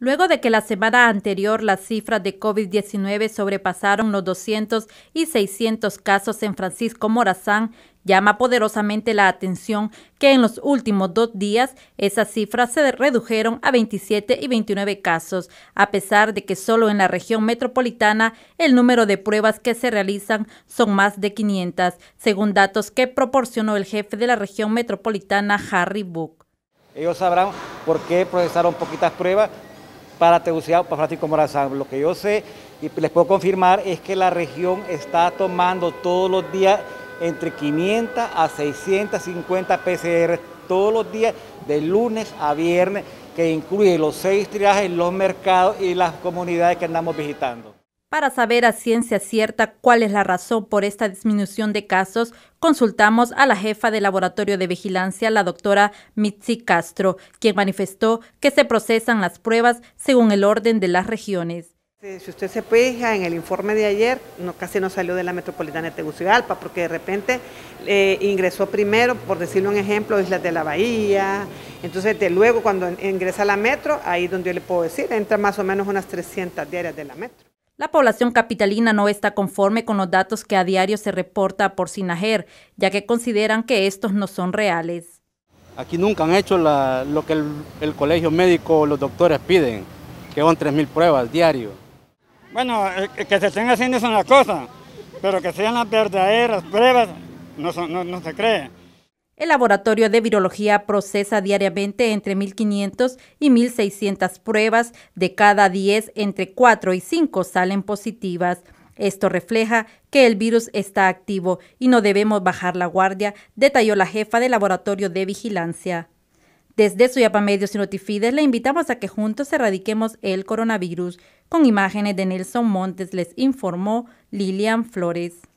Luego de que la semana anterior las cifras de COVID-19 sobrepasaron los 200 y 600 casos en Francisco Morazán, llama poderosamente la atención que en los últimos dos días esas cifras se redujeron a 27 y 29 casos, a pesar de que solo en la región metropolitana el número de pruebas que se realizan son más de 500, según datos que proporcionó el jefe de la región metropolitana, Harry Book. Ellos sabrán por qué procesaron poquitas pruebas, para Tegucigalpa, para Francisco Morazán. Lo que yo sé y les puedo confirmar es que la región está tomando todos los días entre 500 a 650 PCR todos los días de lunes a viernes, que incluye los seis triajes, los mercados y las comunidades que andamos visitando. Para saber a ciencia cierta cuál es la razón por esta disminución de casos, consultamos a la jefa del laboratorio de vigilancia, la doctora Mitzi Castro, quien manifestó que se procesan las pruebas según el orden de las regiones. Eh, si usted se fija en el informe de ayer, casi no salió de la metropolitana de Tegucigalpa, porque de repente eh, ingresó primero, por decirlo un ejemplo, Islas de la Bahía. Entonces, de luego, cuando ingresa a la metro, ahí es donde yo le puedo decir, entra más o menos unas 300 diarias de la metro. La población capitalina no está conforme con los datos que a diario se reporta por Sinajer, ya que consideran que estos no son reales. Aquí nunca han hecho lo que el, colegio médico o los doctores piden, que son 3.000 pruebas diario. Bueno, eh, que se estén haciendo es una cosa, pero que sean las verdaderas pruebas no se cree. El laboratorio de virología procesa diariamente entre 1.500 y 1.600 pruebas, de cada 10 entre 4 y 5 salen positivas. Esto refleja que el virus está activo y no debemos bajar la guardia, detalló la jefa del laboratorio de vigilancia. Desde Suyapa Medios y Notifides le invitamos a que juntos erradiquemos el coronavirus. Con imágenes de Nelson Montes les informó Lilian Flores.